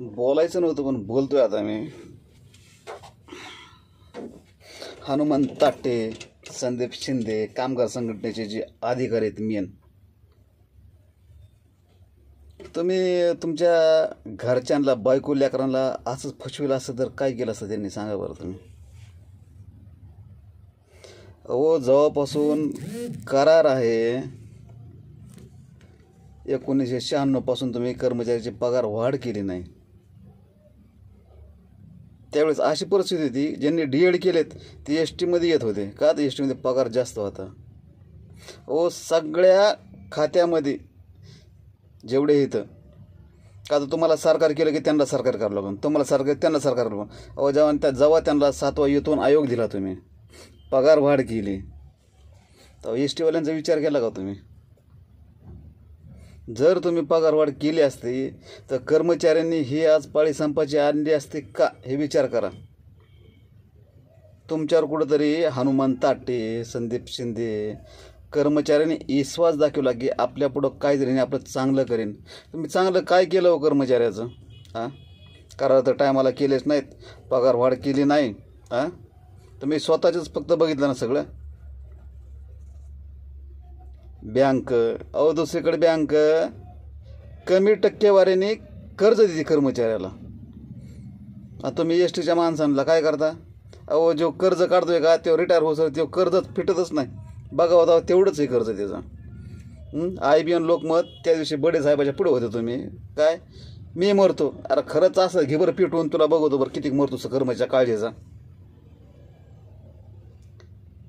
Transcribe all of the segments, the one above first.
बोलायचं नव्हतं पण बोलतोय आता मी हनुमान ताटे संदीप शिंदे कामगार संघटनेचे जे अधिकारी आहेत मेन तुम्ही तुमच्या घरच्यांना बायको लेकरांना असंच फसविलं असं तर काय केलं असतं त्यांनी सांगा बरं तुम्ही हो जवळपासून करार आहे एकोणीसशे शहाण्णवपासून तुम्ही कर्मचाऱ्याची पगार वाढ केली नाही त्यावेळेस अशी परिस्थिती होती ज्यांनी डी एड केलेत ते एस टीमध्ये येत होते का तर एस टीमध्ये पगार जास्त होता ओ सगळ्या खात्यामध्ये जेवढे इथं का तर तुम्हाला सरकार केलं की त्यांना सरकार करावं लागून तुम्हाला सरकार त्यांना सरकार लागून अहो जेव्हा त्या जेव्हा त्यांना सातवा येतून आयोग दिला तुम्ही पगार वाढ केली तर एस टीवाल्यांचा विचार केला का तुम्ही जर तुम्ही पगारवाढ केली असती तर कर्मचाऱ्यांनी ही आज पाळी संपाची आणली असती का हे विचार करा तुमच्यावर कुठंतरी हनुमान ताटे संदीप शिंदे कर्मचाऱ्यांनी विश्वास दाखवला की आपल्यापुढं काय जरी आपलं चांगलं करेन तुम्ही चांगलं काय केलं हो कर्मचाऱ्याचं हां कारण तर टायमाला केलेच नाहीत पगारवाढ केली नाही हां तुम्ही स्वतःचंच फक्त बघितलं ना सगळं बँक अहो दुसरीकडे बँक कमी टक्केवारीने कर्ज देते कर्मचाऱ्याला आता तुम्ही एस टीच्या माणसांना काय करता अहो जो कर्ज काढतोय का तो रिटायर होत सर तो कर्जच फिटतच नाही बघा होता तेवढंच हे कर्ज त्याचं आय बी एन लोकमत त्या दिवशी बडे साहेबाच्या पुढे होते तुम्ही काय मी मरतो अरे खरंच असं घेबर पेटवून तुला बघवतो बरं किती मरतो कर्मच्या काळजीचा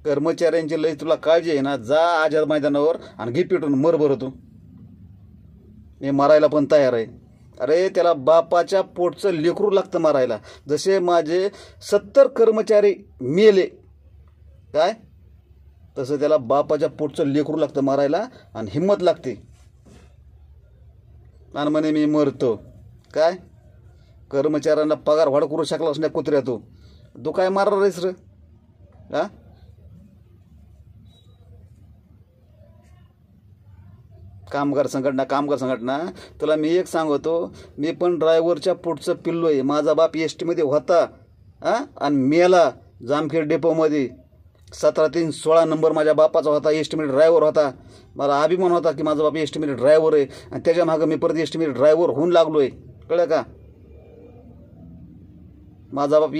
कर्मचाऱ्यांची लय तुला काळजी आहे ना जा आझाद मैदानावर आणि घे पिटून मर भर तू हे मारायला पण तयार आहे अरे त्याला बापाच्या पोटचं लेकरू लागतं मारायला जसे माझे सत्तर कर्मचारी मेले काय तसं त्याला बापाच्या पोटचं लेकरू लागतं मारायला आणि हिंमत लागते आणि म्हणे मी मरतो काय कर्मचाऱ्यांना पगार वाढ करू शकला असण्या कुत्र्या तू तू काय मारणार आहेस र कामगार संघटना कामगार संघटना तुला मी एक सांगतो मी पण ड्रायव्हरच्या पुढचं पिल्लो आहे माझा बाप एस टीमध्ये होता हां आणि मेला जामखेड डेपोमध्ये सतरा तीन सोळा नंबर माझ्या बापाचा होता टीमध्ये ड्रायव्हर होता मला अभिमान होता की माझा बाप एस्टिमेट ड्रायव्हर आहे आणि त्याच्या मागं मी परत एस्टिमेट ड्रायव्हर होऊन लागलो आहे कळलं का माझा बाप